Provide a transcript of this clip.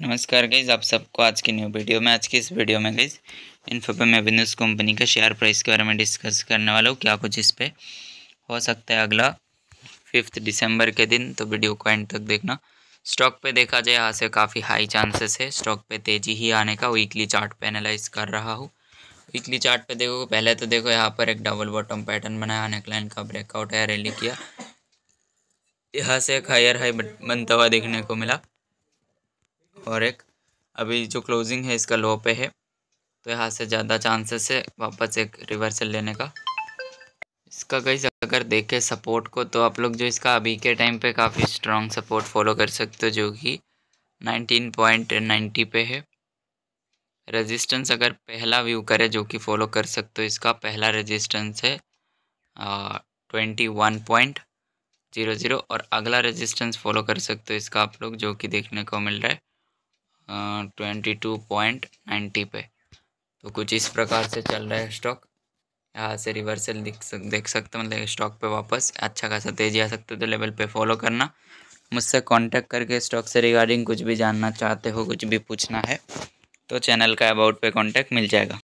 नमस्कार गईज आप सबको आज की न्यू वीडियो में आज की इस वीडियो में गईज इन्फो पे मैं विंडोज़ कंपनी का शेयर प्राइस के बारे में डिस्कस करने वाला हूँ क्या कुछ इस पर हो सकता है अगला फिफ्थ दिसंबर के दिन तो वीडियो को एंड तक देखना स्टॉक पे देखा जाए यहाँ से काफ़ी हाई चांसेस है स्टॉक पे तेज़ी ही आने का वीकली चार्ट पे एनालाइज कर रहा हूँ वीकली चार्ट पे देखो पहले तो देखो यहाँ पर एक डबल बॉटम पैटर्न बनाया नेकलाइन का ब्रेकआउट है रैली किया यहाँ से एक हायर हाई बनता हुआ देखने को मिला और एक अभी जो क्लोजिंग है इसका लो पे है तो यहाँ से ज़्यादा चांसेस है वापस एक रिवर्सल लेने का इसका गई अगर देखे सपोर्ट को तो आप लोग जो इसका अभी के टाइम पे काफ़ी स्ट्रॉन्ग सपोर्ट फॉलो कर सकते हो जो कि 19.90 पे है रेजिस्टेंस अगर पहला व्यू करे जो कि फॉलो कर सकते हो इसका पहला रेजिस्टेंस है twenty one point zero zero और अगला रेजिस्टेंस फॉलो कर सकते हो इसका आप लोग जो कि देखने को मिल रहा है ट्वेंटी टू पॉइंट नाइन्टी पे तो कुछ इस प्रकार से चल रहा है स्टॉक यहाँ से रिवर्सल दिख सक देख सकते मतलब स्टॉक पे वापस अच्छा खासा तेजी आ सकते तो लेवल पे फॉलो करना मुझसे कांटेक्ट करके स्टॉक से रिगार्डिंग कुछ भी जानना चाहते हो कुछ भी पूछना है तो चैनल का अबाउट पे कांटेक्ट मिल जाएगा